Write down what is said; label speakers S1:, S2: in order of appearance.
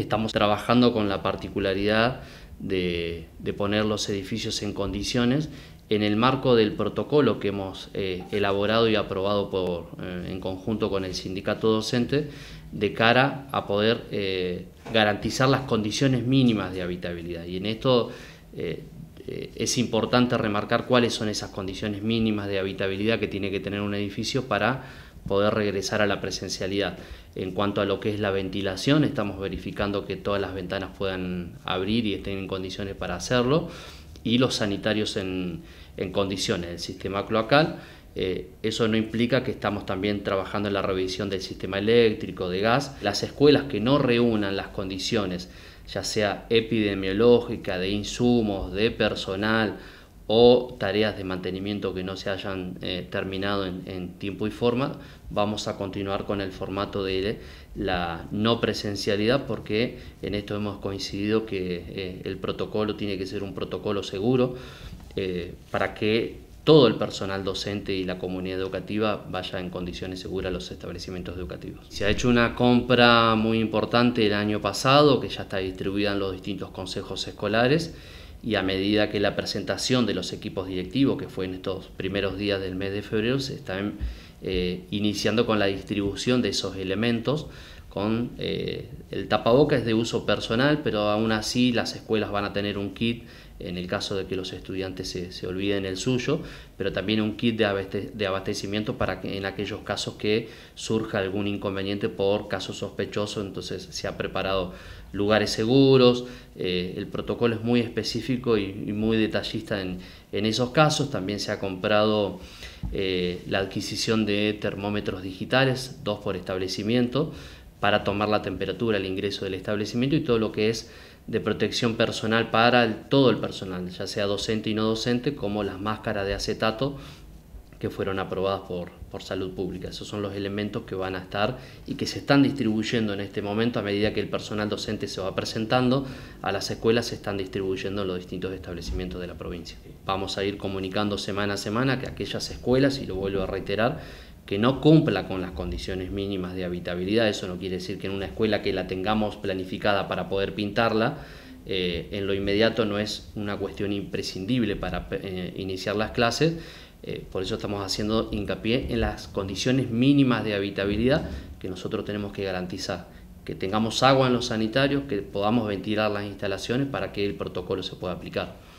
S1: Estamos trabajando con la particularidad de, poner los edificios en condiciones en el marco del protocolo que hemos eh, elaborado y aprobado por, eh, en conjunto con el sindicato docente de cara a poder eh, garantizar las condiciones mínimas de habitabilidad. Y en esto es importante remarcar cuáles son esas condiciones mínimas de habitabilidad que tiene que tener un edificio para poder regresar a la presencialidad. En cuanto a lo que es la ventilación, estamos verificando que todas las ventanas puedan abrir y estén en condiciones para hacerlo, y los sanitarios en, en condiciones, el sistema cloacal. Eh, eso no implica que estamos también trabajando en la revisión del sistema eléctrico, de gas. Las escuelas que no reúnan las condiciones, ya sea epidemiológica, de insumos, de personal, o tareas de mantenimiento que no se hayan eh, terminado en, tiempo y forma, vamos a continuar con el formato de la no presencialidad porque en esto hemos coincidido que eh, el protocolo tiene que ser un protocolo seguro eh, para que todo el personal docente y la comunidad educativa vaya en condiciones seguras a los establecimientos educativos. Se ha hecho una compra muy importante el año pasado que ya está distribuida en los distintos consejos escolares y a medida que la presentación de los equipos directivos, que fue en estos primeros días del mes de febrero, se está em, eh, iniciando con la distribución de esos elementos con eh, el tapaboca es de uso personal, pero aún así las escuelas van a tener un kit en el caso de que los estudiantes se, olviden el suyo, pero también un kit de abastecimiento para que en aquellos casos que surja algún inconveniente por caso sospechoso, entonces se ha preparado lugares seguros, eh, el protocolo es muy específico y, muy detallista en, esos casos, también se ha comprado eh, la adquisición de termómetros digitales, dos por establecimiento, para tomar la temperatura, el ingreso del establecimiento y todo lo que es de protección personal para todo el personal, ya sea docente y no docente, como las máscaras de acetato que fueron aprobadas por, por salud pública. Esos son los elementos que van a estar y que se están distribuyendo en este momento a medida que el personal docente se va presentando a las escuelas, se están distribuyendo en los distintos establecimientos de la provincia. Vamos a ir comunicando semana a semana que aquellas escuelas, y lo vuelvo a reiterar, que no cumpla con las condiciones mínimas de habitabilidad, eso no quiere decir que en una escuela que la tengamos planificada para poder pintarla, eh, en lo inmediato no es una cuestión imprescindible para eh, iniciar las clases, eh, por eso estamos haciendo hincapié en las condiciones mínimas de habitabilidad que nosotros tenemos que garantizar, que tengamos agua en los sanitarios, que podamos ventilar las instalaciones para que el protocolo se pueda aplicar.